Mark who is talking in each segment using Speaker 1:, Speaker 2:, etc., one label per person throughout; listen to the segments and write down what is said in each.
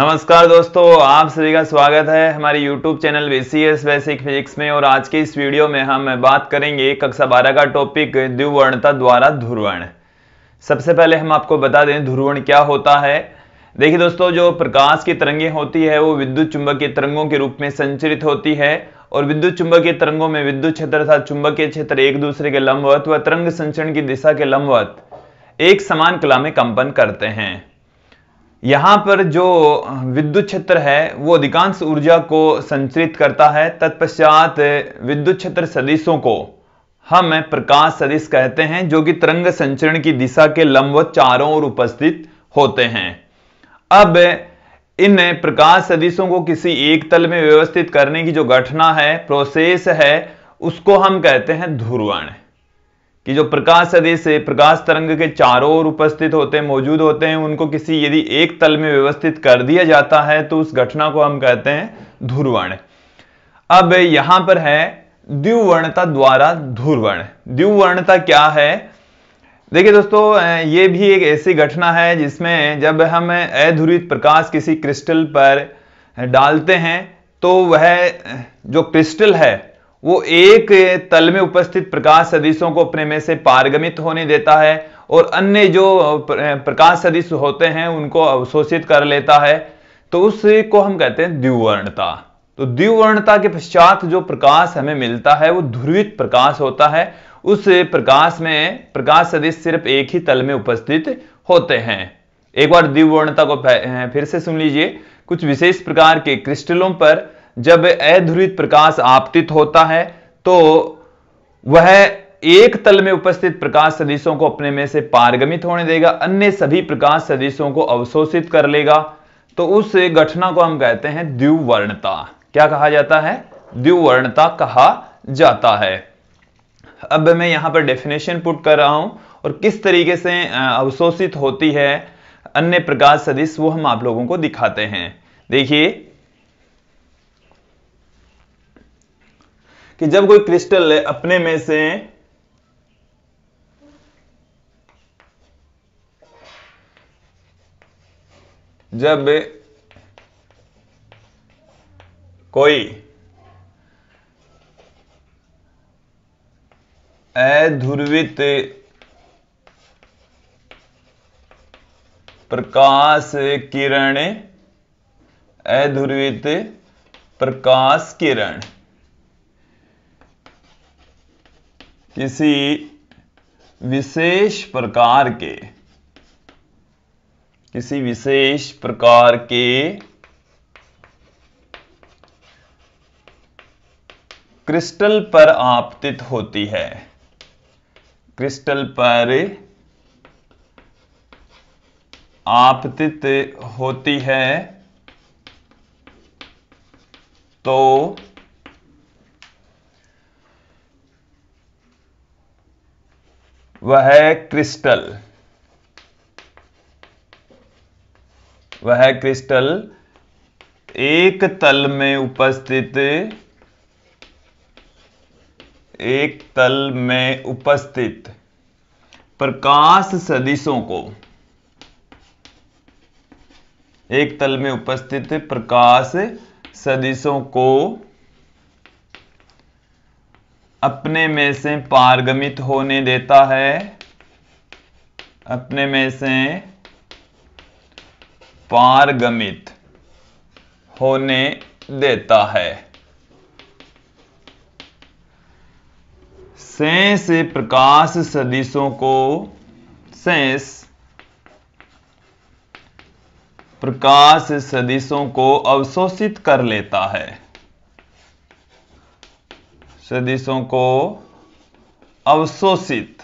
Speaker 1: नमस्कार दोस्तों आप सभी का स्वागत है हमारे YouTube channel C S basic physics में और आज के इस वीडियो में हम बात करेंगे कक्षा बारह का टॉपिक द्विवर्णता द्वारा ध्रुवण सबसे पहले हम आपको बता दें ध्रुवण क्या होता है देखिए दोस्तों जो प्रकाश की तरंगे होती है वो विद्युत चुंबक के तरंगों के रूप में संचरित होती है और विद्युत चुंबक के तरंगों में विद्युत क्षेत्र तथा चुंबक के क्षेत्र एक दूसरे के लंबवत व तरंग संचरण की दिशा के लंबवत एक समान कला में कंपन करते हैं यहाँ पर जो विद्युत क्षेत्र है वो अधिकांश ऊर्जा को संचरित करता है तत्पश्चात विद्युत क्षेत्र सदिशों को हम प्रकाश सदिश कहते हैं जो कि तरंग संचरण की दिशा के लंबवत चारों ओर उपस्थित होते हैं अब इन प्रकाश सदिशों को किसी एक तल में व्यवस्थित करने की जो घटना है प्रोसेस है उसको हम कहते हैं ध्रुवण कि जो प्रकाश सदिश से प्रकाश तरंग के चारों ओर उपस्थित होते मौजूद होते हैं उनको किसी यदि एक तल में व्यवस्थित कर दिया जाता है तो उस घटना को हम कहते हैं ध्रुवर्ण अब यहां पर है द्विवर्णता द्वारा ध्रुवर्ण द्विवर्णता क्या है देखिए दोस्तों ये भी एक ऐसी घटना है जिसमें जब हम अध्रुवित प्रकाश किसी क्रिस्टल पर डालते हैं तो वह जो क्रिस्टल है वो एक तल में उपस्थित प्रकाश सदिशों को अपने में से पारगमित होने देता है और अन्य जो प्रकाश सदिश होते हैं उनको अवशोषित कर लेता है तो उसको हम कहते हैं द्विवर्णता तो द्विवर्णता के पश्चात जो प्रकाश हमें मिलता है वो ध्रुवित प्रकाश होता है उस प्रकाश में प्रकाश सदिश सिर्फ एक ही तल में उपस्थित होते हैं एक बार द्विवर्णता को फिर से सुन लीजिए कुछ विशेष प्रकार के क्रिस्टलों पर जब अध्रुवित प्रकाश आपतित होता है तो वह एक तल में उपस्थित प्रकाश सदिशों को अपने में से पारगमित होने देगा अन्य सभी प्रकाश सदिशों को अवशोषित कर लेगा तो उस घटना को हम कहते हैं द्विवर्णता क्या कहा जाता है द्विवर्णता कहा जाता है अब मैं यहां पर डेफिनेशन पुट कर रहा हूं और किस तरीके से अवशोषित होती है अन्य प्रकाश सदिश वो हम आप लोगों को दिखाते हैं देखिए कि जब कोई क्रिस्टल है अपने में से जब कोई अध्रुवित प्रकाश किरण अध्रुवित प्रकाश किरण किसी विशेष प्रकार के किसी विशेष प्रकार के क्रिस्टल पर आपतित होती है क्रिस्टल पर आपतित होती है तो वह है क्रिस्टल वह है क्रिस्टल एक तल में उपस्थित एक तल में उपस्थित प्रकाश सदिशों को एक तल में उपस्थित प्रकाश सदिशों को अपने में से पारगमित होने देता है अपने में से पारगमित होने देता है सेंस प्रकाश सदिशों को सेंस प्रकाश सदिशों को अवशोषित कर लेता है सदिशों को अवशोषित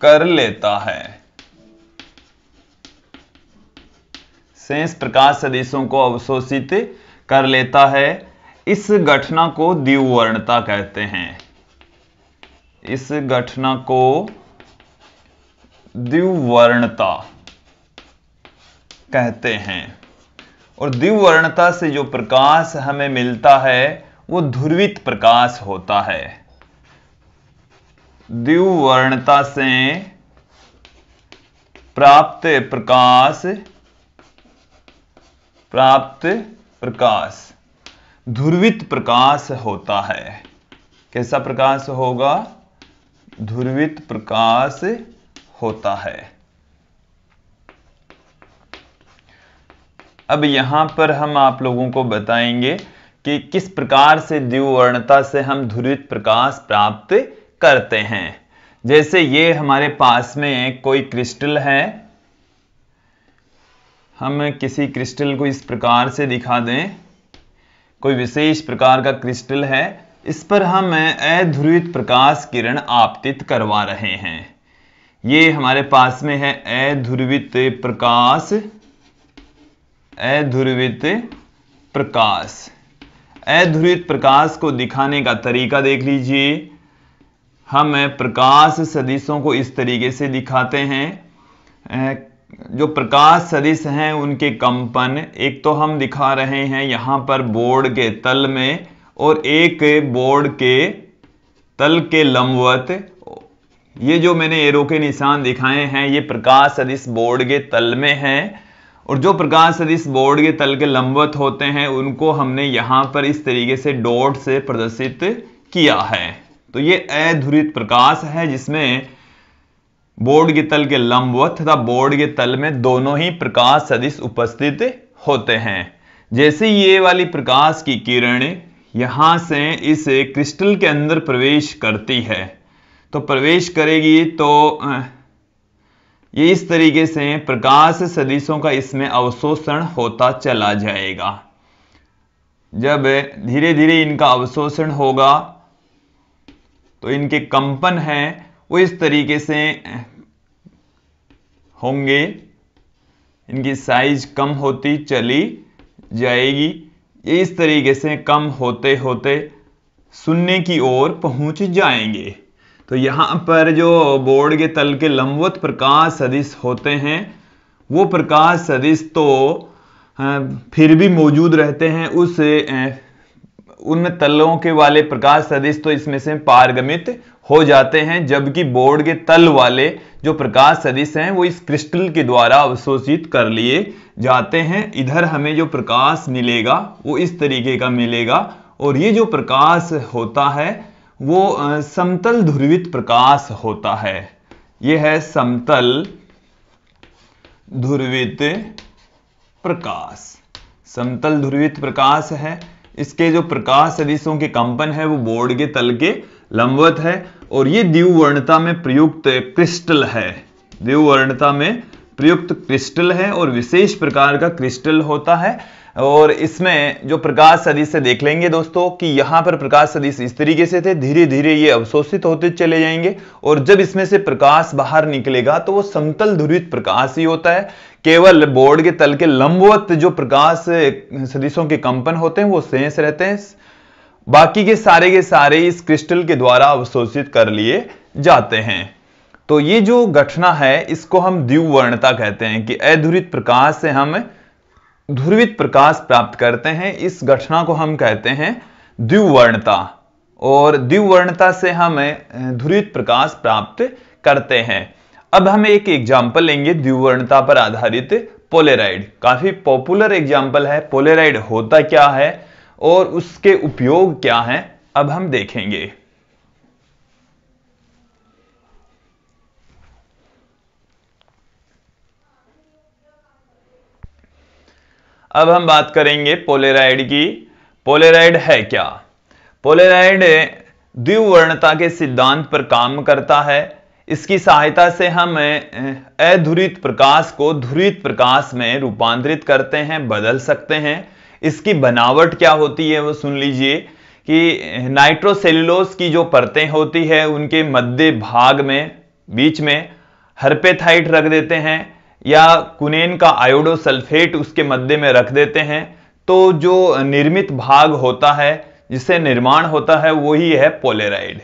Speaker 1: कर लेता है शेष प्रकाश सदिशों को अवशोषित कर लेता है इस घटना को द्विवर्णता कहते हैं इस घटना को द्विवर्णता कहते हैं और द्विवर्णता से जो प्रकाश हमें मिलता है वो ध्रुवित प्रकाश होता है द्विवर्णता से प्राप्त प्रकाश प्राप्त प्रकाश ध्रुवित प्रकाश होता है कैसा प्रकाश होगा ध्रुवित प्रकाश होता है अब यहां पर हम आप लोगों को बताएंगे कि किस प्रकार से द्विवर्णता से हम ध्रुवित प्रकाश प्राप्त करते हैं जैसे ये हमारे पास में कोई क्रिस्टल है हम किसी क्रिस्टल को इस प्रकार से दिखा दें कोई विशेष प्रकार का क्रिस्टल है इस पर हम अध्रुवित प्रकाश किरण आपतित करवा रहे हैं ये हमारे पास में है अध्रुवित प्रकाश अध्रुवित प्रकाश अध्रुवित प्रकाश को दिखाने का तरीका देख लीजिए हम प्रकाश सदिशों को इस तरीके से दिखाते हैं जो प्रकाश सदिश हैं उनके कंपन एक तो हम दिखा रहे हैं यहां पर बोर्ड के तल में और एक बोर्ड के तल के लंबवत ये जो मैंने एरो के निशान दिखाए हैं ये प्रकाश सदिश बोर्ड के तल में है और जो प्रकाश सदिश बोर्ड के तल के लंबवत होते हैं उनको हमने यहाँ पर इस तरीके से डॉट से प्रदर्शित किया है तो ये अधुरित प्रकाश है जिसमें बोर्ड के तल के लंबवत तथा बोर्ड के तल में दोनों ही प्रकाश सदिश उपस्थित होते हैं जैसे ये वाली प्रकाश की किरण यहाँ से इस क्रिस्टल के अंदर प्रवेश करती है तो प्रवेश करेगी तो ये इस तरीके से प्रकाश सदिशों का इसमें अवशोषण होता चला जाएगा जब धीरे धीरे इनका अवशोषण होगा तो इनके कंपन हैं वो इस तरीके से होंगे इनकी साइज कम होती चली जाएगी ये इस तरीके से कम होते होते शून्य की ओर पहुंच जाएंगे तो यहाँ पर जो बोर्ड के तल के लंबवत प्रकाश सदिश होते हैं वो प्रकाश सदिश तो फिर भी मौजूद रहते हैं उस उन तलों के वाले प्रकाश सदिश तो इसमें से पारगमित हो जाते हैं जबकि बोर्ड के तल वाले जो प्रकाश सदिश हैं वो इस क्रिस्टल के द्वारा अवशोषित कर लिए जाते हैं इधर हमें जो प्रकाश मिलेगा वो इस तरीके का मिलेगा और ये जो प्रकाश होता है वो समतल ध्रुवित प्रकाश होता है ये है समतल ध्रुवित प्रकाश समतल ध्रुवित प्रकाश है इसके जो प्रकाश सदिशों के कंपन है वो बोर्ड के तल के लंबवत है और ये द्विवर्णता में प्रयुक्त क्रिस्टल है द्विवर्णता में प्रयुक्त क्रिस्टल है और विशेष प्रकार का क्रिस्टल होता है और इसमें जो प्रकाश सदिश से देख लेंगे दोस्तों कि यहाँ पर प्रकाश सदिश इस तरीके से थे धीरे धीरे ये अवशोषित होते चले जाएंगे और जब इसमें से प्रकाश बाहर निकलेगा तो वो समतल ध्रुवित प्रकाश ही होता है केवल बोर्ड के तल के लंबवत जो प्रकाश सदिशों के कंपन होते हैं वो शेष रहते हैं बाकी के सारे के सारे इस क्रिस्टल के द्वारा अवशोषित कर लिए जाते हैं तो ये जो घटना है इसको हम द्विवर्णता कहते हैं कि अधुरित प्रकाश से हम ध्रुवित प्रकाश प्राप्त करते हैं इस घटना को हम कहते हैं द्विवर्णता और द्विवर्णता से हम ध्रुवित प्रकाश प्राप्त करते हैं अब हम एक एग्जाम्पल लेंगे द्विवर्णता पर आधारित पोलेराइड काफी पॉपुलर एग्जाम्पल है पोलेराइड होता क्या है और उसके उपयोग क्या है अब हम देखेंगे अब हम बात करेंगे पोलेराइड की पोलेराइड है क्या पोलेराइड द्विवर्णता के सिद्धांत पर काम करता है इसकी सहायता से हम अधुरित प्रकाश को धुरित प्रकाश में रूपांतरित करते हैं बदल सकते हैं इसकी बनावट क्या होती है वो सुन लीजिए कि नाइट्रोसेल्यूलोज की जो परतें होती है उनके मध्य भाग में बीच में हर्पेथाइट रख देते हैं या कुनेन का आयोडोसल्फेट उसके मध्य में रख देते हैं तो जो निर्मित भाग होता है जिससे निर्माण होता है वो ही है पोलेराइड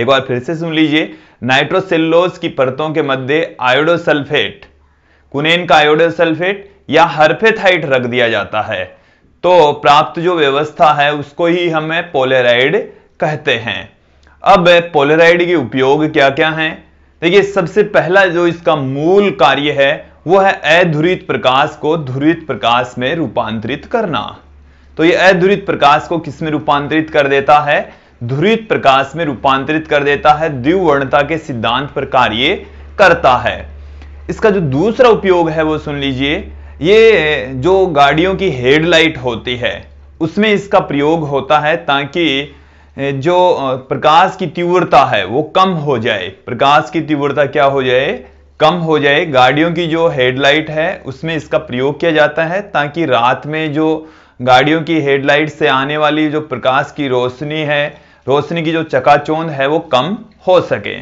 Speaker 1: एक बार फिर से सुन लीजिए नाइट्रोसेल्लोज की परतों के मध्य आयोडोसल्फेट कुनेन का आयोडोसल्फेट या हर्फेथाइट रख दिया जाता है तो प्राप्त जो व्यवस्था है उसको ही हमें पोलेराइड कहते हैं अब पोलेराइड के उपयोग क्या क्या हैं देखिए सबसे पहला जो इसका मूल कार्य है वो है अधुरित प्रकाश को धुरित प्रकाश में रूपांतरित करना तो ये अधुरित प्रकाश को किस में रूपांतरित कर देता है धुरित प्रकाश में रूपांतरित कर देता है द्विवर्णता के सिद्धांत पर कार्य करता है इसका जो दूसरा उपयोग है वो सुन लीजिए ये जो गाड़ियों की हेडलाइट होती है उसमें इसका प्रयोग होता है ताकि जो प्रकाश की तीव्रता है वो कम हो जाए प्रकाश की तीव्रता क्या हो जाए कम हो जाए गाड़ियों की जो हेडलाइट है उसमें इसका प्रयोग किया जाता है ताकि रात में जो गाड़ियों की हेडलाइट से आने वाली जो प्रकाश की रोशनी है रोशनी की जो चकाचौंध है वो कम हो सके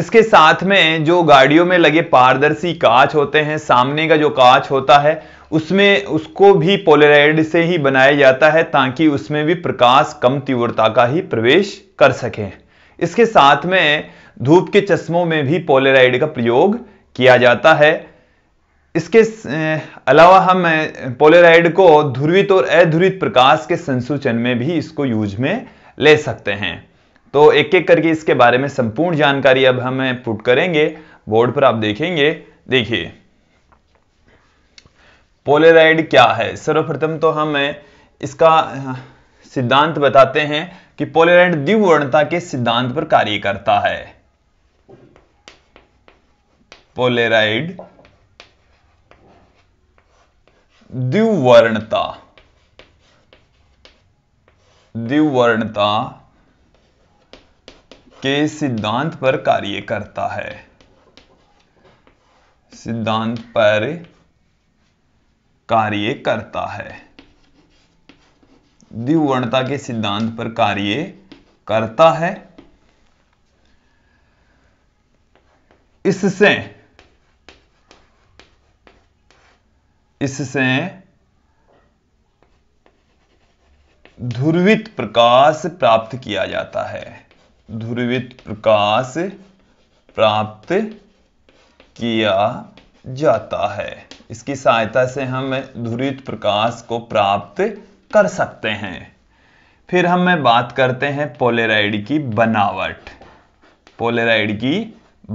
Speaker 1: इसके साथ में जो गाड़ियों में लगे पारदर्शी कांच होते हैं सामने का जो कांच होता है उसमें उसको भी पोलेराइड से ही बनाया जाता है ताकि उसमें भी प्रकाश कम तीव्रता का ही प्रवेश कर सके इसके साथ में धूप के चश्मों में भी पोलेराइड का प्रयोग किया जाता है इसके अलावा हम पोलेराइड को ध्रुवित और अध्रुवित प्रकाश के संसूचन में भी इसको यूज में ले सकते हैं तो एक एक करके इसके बारे में संपूर्ण जानकारी अब हम पुट करेंगे बोर्ड पर आप देखेंगे देखिए पोलेराइड क्या है सर्वप्रथम तो हम इसका सिद्धांत बताते हैं कि पोलेराइड द्विवर्णता के सिद्धांत पर कार्य करता है पोलेराइड द्विवर्णता द्विवर्णता के सिद्धांत पर कार्य करता है सिद्धांत पर कार्य करता है द्विवर्णता के सिद्धांत पर कार्य करता है इससे इससे ध्रुवित प्रकाश प्राप्त किया जाता है ध्रुवित प्रकाश प्राप्त किया जाता है इसकी सहायता से हम ध्रुवित प्रकाश को प्राप्त कर सकते हैं फिर हम मैं बात करते हैं पोलेराइड की बनावट पोलेराइड की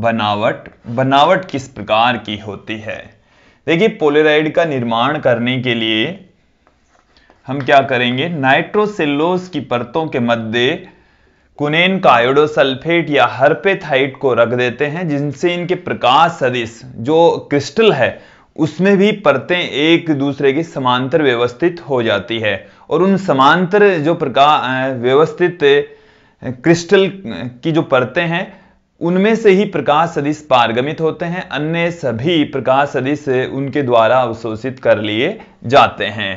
Speaker 1: बनावट बनावट किस प्रकार की होती है देखिए पोलेराइड का निर्माण करने के लिए हम क्या करेंगे नाइट्रोसेलोस की परतों के मध्य कुनेन का आयोडोसल्फेट या हर्पेथाइट को रख देते हैं जिनसे इनके प्रकाश सदिश जो क्रिस्टल है उसमें भी परतें एक दूसरे के समांतर व्यवस्थित हो जाती है और उन समांतर जो प्रकाश व्यवस्थित क्रिस्टल की जो परतें हैं उनमें से ही प्रकाश सदिश पारगमित होते हैं अन्य सभी प्रकाश सदिश उनके द्वारा अवशोषित कर लिए जाते हैं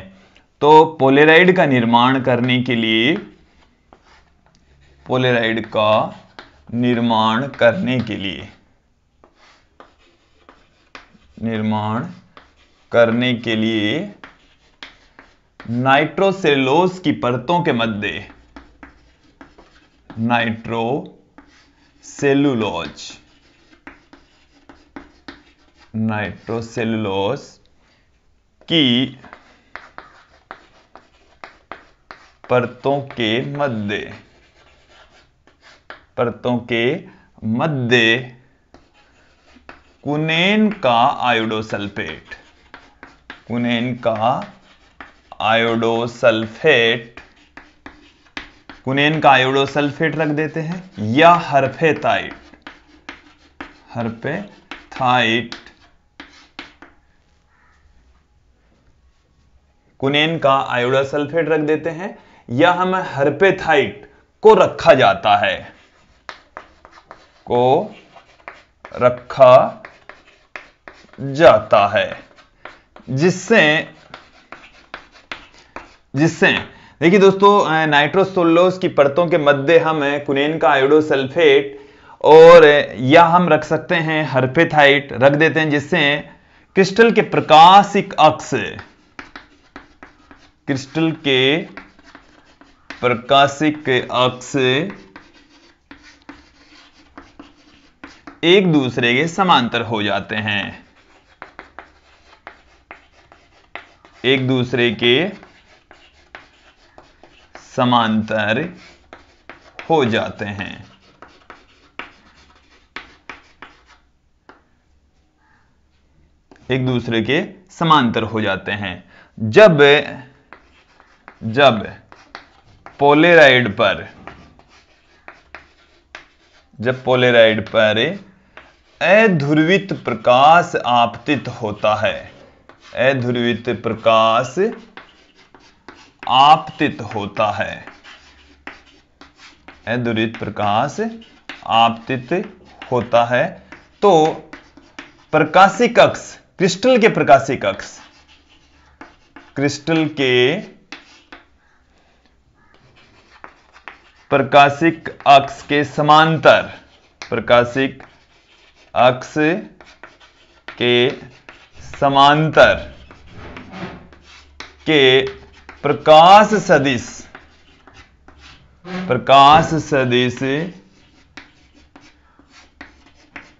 Speaker 1: तो पोलेराइड का निर्माण करने के लिए पोलेराइड का निर्माण करने के लिए निर्माण करने के लिए नाइट्रोसेलोस की परतों के मध्य नाइट्रो सेलुलोज नाइट्रोसेलुलोज की परतों के मध्य परतों के मध्य कुनेन का आयोडोसल्फेट कुनेन का आयोडोसल्फेट कुनेन का आयोडोसल्फेट रख देते हैं या हरफेथाइट थाइट कुनेन का आयोडोसल्फेट रख देते हैं या हमें थाइट को रखा जाता है को रखा जाता है जिससे जिससे देखिए दोस्तों नाइट्रोसोलोस की परतों के मध्य हम कुनेन का आयोडोसल्फेट और या हम रख सकते हैं हर्पेथाइट रख देते हैं जिससे क्रिस्टल के प्रकाशिक अक्ष क्रिस्टल के प्रकाशिक अक्ष एक दूसरे के समांतर हो जाते हैं एक दूसरे के समांतर हो जाते हैं एक दूसरे के समांतर हो जाते हैं जब जब पोलेराइड पर जब पोलेराइड पर अध्रुवित प्रकाश आपतित होता है अध्रुवित प्रकाश आपतित होता है दुरीत प्रकाश आपतित होता है तो प्रकाशी कक्ष क्रिस्टल के प्रकाशी कक्ष क्रिस्टल के प्रकाशिक अक्ष के समांतर प्रकाशिक अक्ष के समांतर के प्रकाश सदिश प्रकाश सदिश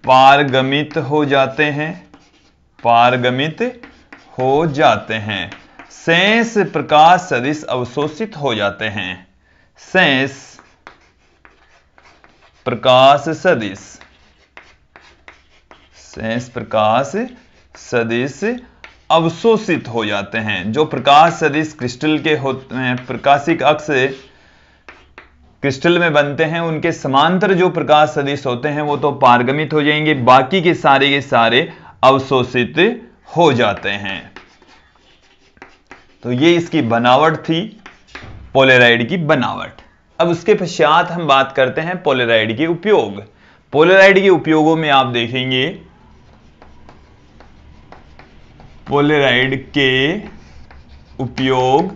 Speaker 1: पारगमित हो जाते हैं पारगमित हो जाते हैं शेष प्रकाश सदिश अवशोषित हो जाते हैं शेष प्रकाश सदिश शेष प्रकाश सदिश अवशोषित हो जाते हैं जो प्रकाश सदिश क्रिस्टल के होते हैं प्रकाशिक अक्ष क्रिस्टल में बनते हैं उनके समांतर जो प्रकाश सदिश होते हैं वो तो पारगमित हो जाएंगे बाकी के सारे के सारे अवशोषित हो जाते हैं तो ये इसकी बनावट थी पोलेराइड की बनावट अब उसके पश्चात हम बात करते हैं पोलेराइड के उपयोग पोलेराइड के उपयोगों में आप देखेंगे पोलेराइड के उपयोग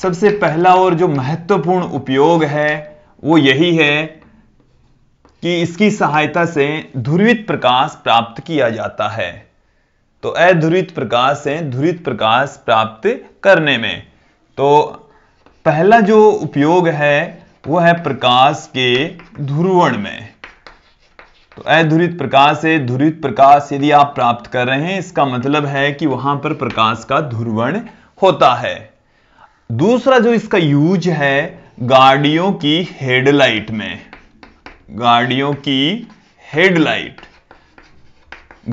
Speaker 1: सबसे पहला और जो महत्वपूर्ण उपयोग है वो यही है कि इसकी सहायता से ध्रुवित प्रकाश प्राप्त किया जाता है तो अध्रुवित प्रकाश से ध्रुवित प्रकाश प्राप्त करने में तो पहला जो उपयोग है वो है प्रकाश के ध्रुवण में तो अधुरित प्रकाश से धुरित प्रकाश यदि आप प्राप्त कर रहे हैं इसका मतलब है कि वहां पर प्रकाश का ध्रुवण होता है दूसरा जो इसका यूज है गाड़ियों की हेडलाइट में गाड़ियों की हेडलाइट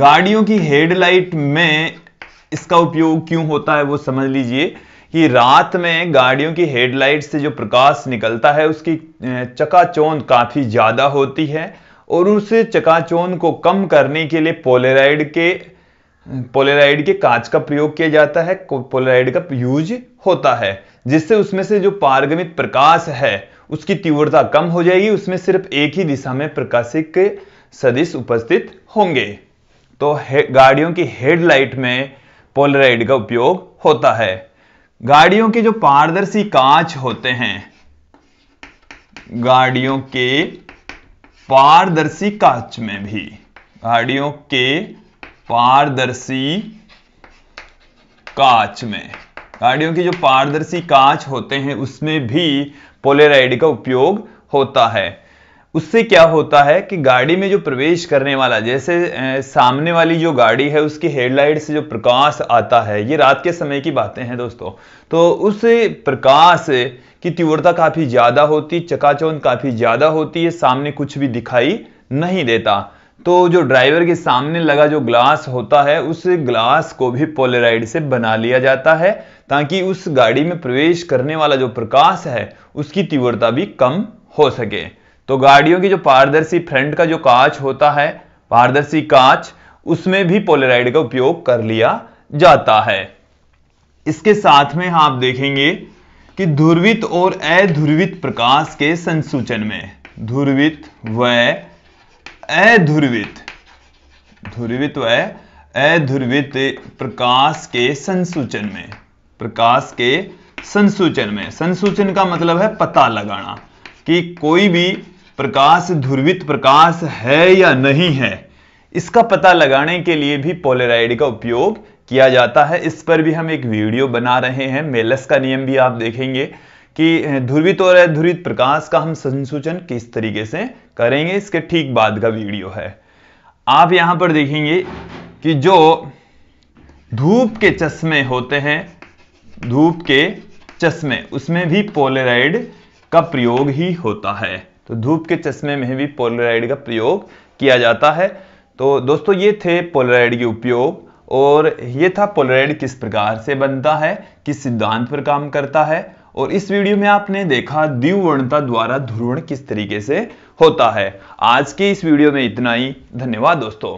Speaker 1: गाड़ियों की हेडलाइट में इसका उपयोग क्यों होता है वो समझ लीजिए कि रात में गाड़ियों की हेडलाइट से जो प्रकाश निकलता है उसकी चकाचौंध काफी ज्यादा होती है और उस चकाचौंध को कम करने के लिए पोलेराइड के पोलेराइड के कांच का प्रयोग किया जाता है पोलेराइड का यूज होता है जिससे उसमें से जो पारगमित प्रकाश है उसकी तीव्रता कम हो जाएगी उसमें सिर्फ एक ही दिशा में प्रकाशिक सदिश उपस्थित होंगे तो गाड़ियों की हेडलाइट में पोलेराइड का उपयोग होता है गाड़ियों के जो पारदर्शी कांच होते हैं गाड़ियों के पारदर्शी कांच में भी गाड़ियों के पारदर्शी कांच में गाड़ियों के जो पारदर्शी कांच होते हैं उसमें भी पोलेराइड का उपयोग होता है उससे क्या होता है कि गाड़ी में जो प्रवेश करने वाला जैसे सामने वाली जो गाड़ी है उसकी हेडलाइट से जो प्रकाश आता है ये रात के समय की बातें हैं दोस्तों तो उस प्रकाश कि तीव्रता काफी ज्यादा होती चकाचौंध काफी ज्यादा होती है सामने कुछ भी दिखाई नहीं देता तो जो ड्राइवर के सामने लगा जो ग्लास होता है उस ग्लास को भी पोलेराइड से बना लिया जाता है ताकि उस गाड़ी में प्रवेश करने वाला जो प्रकाश है उसकी तीव्रता भी कम हो सके तो गाड़ियों की जो पारदर्शी फ्रंट का जो कांच होता है पारदर्शी कांच उसमें भी पोलेराइड का उपयोग कर लिया जाता है इसके साथ में हाँ आप देखेंगे कि ध्रुवित और अध्रुवित प्रकाश के संसूचन में ध्रुवित व अध्रुवित ध्रुवित व अध्रुवित प्रकाश के संसूचन में प्रकाश के संसूचन में संसूचन का मतलब है पता लगाना कि कोई भी प्रकाश ध्रुवित प्रकाश है या नहीं है इसका पता लगाने के लिए भी पोलेराइड का उपयोग किया जाता है इस पर भी हम एक वीडियो बना रहे हैं मेलस का नियम भी आप देखेंगे कि ध्रुवित और अध्रुवित प्रकाश का हम संसूचन किस तरीके से करेंगे इसके ठीक बाद का वीडियो है आप यहां पर देखेंगे कि जो धूप के चश्मे होते हैं धूप के चश्मे उसमें भी पोलेराइड का प्रयोग ही होता है तो धूप के चश्मे में भी पोलेराइड का प्रयोग किया जाता है तो दोस्तों ये थे पोलराइड के उपयोग और ये था पोलराइड किस प्रकार से बनता है किस सिद्धांत पर काम करता है और इस वीडियो में आपने देखा द्विवर्णता द्वारा ध्रुवण किस तरीके से होता है आज के इस वीडियो में इतना ही धन्यवाद दोस्तों